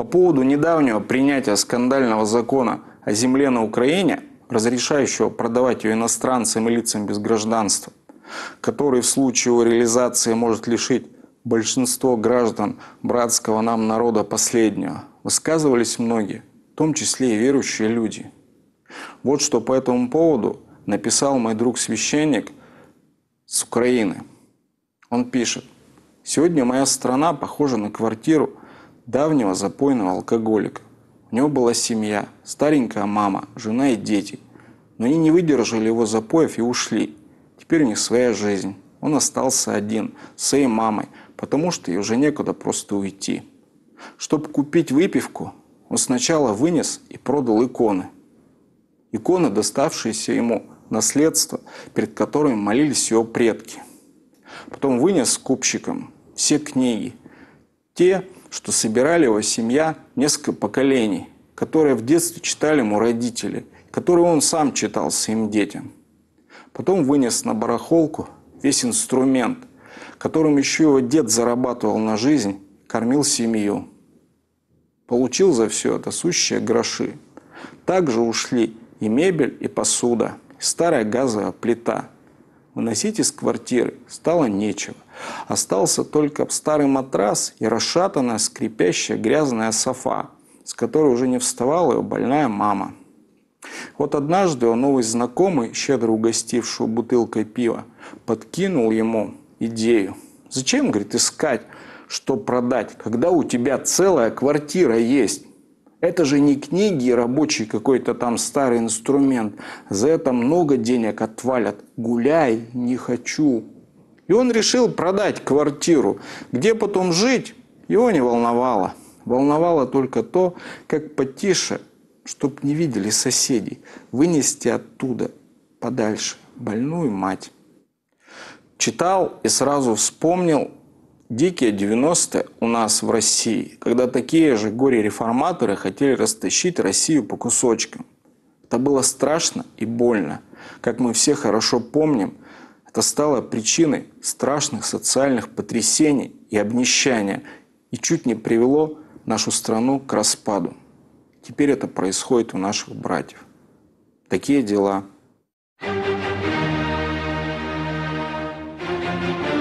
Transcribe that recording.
По поводу недавнего принятия скандального закона о земле на Украине, разрешающего продавать ее иностранцам и лицам без гражданства, который в случае его реализации может лишить большинство граждан братского нам народа последнего, высказывались многие, в том числе и верующие люди. Вот что по этому поводу написал мой друг-священник с Украины. Он пишет, «Сегодня моя страна похожа на квартиру – давнего запойного алкоголика. У него была семья, старенькая мама, жена и дети. Но они не выдержали его запоев и ушли. Теперь у них своя жизнь. Он остался один, с своей мамой, потому что ей уже некуда просто уйти. Чтобы купить выпивку, он сначала вынес и продал иконы. Иконы, доставшиеся ему наследство, перед которым молились его предки. Потом вынес скупщикам все книги, те, что собирали его семья несколько поколений, которые в детстве читали ему родители, которые он сам читал своим детям. Потом вынес на барахолку весь инструмент, которым еще его дед зарабатывал на жизнь, кормил семью. Получил за все это сущие гроши. Также ушли и мебель, и посуда, и старая газовая плита – Выносить из квартиры стало нечего. Остался только старый матрас и расшатанная, скрипящая, грязная софа, с которой уже не вставала ее больная мама. Вот однажды он новый знакомый, щедро угостившую бутылкой пива, подкинул ему идею. «Зачем, — говорит, — искать, что продать, когда у тебя целая квартира есть?» Это же не книги, рабочий какой-то там старый инструмент. За это много денег отвалят. Гуляй, не хочу. И он решил продать квартиру. Где потом жить, его не волновало. Волновало только то, как потише, чтоб не видели соседей, вынести оттуда подальше больную мать. Читал и сразу вспомнил дикие 90-е у нас в России, когда такие же горе-реформаторы хотели растащить Россию по кусочкам. Это было страшно и больно. Как мы все хорошо помним, это стало причиной страшных социальных потрясений и обнищания и чуть не привело нашу страну к распаду. Теперь это происходит у наших братьев. Такие дела. thank you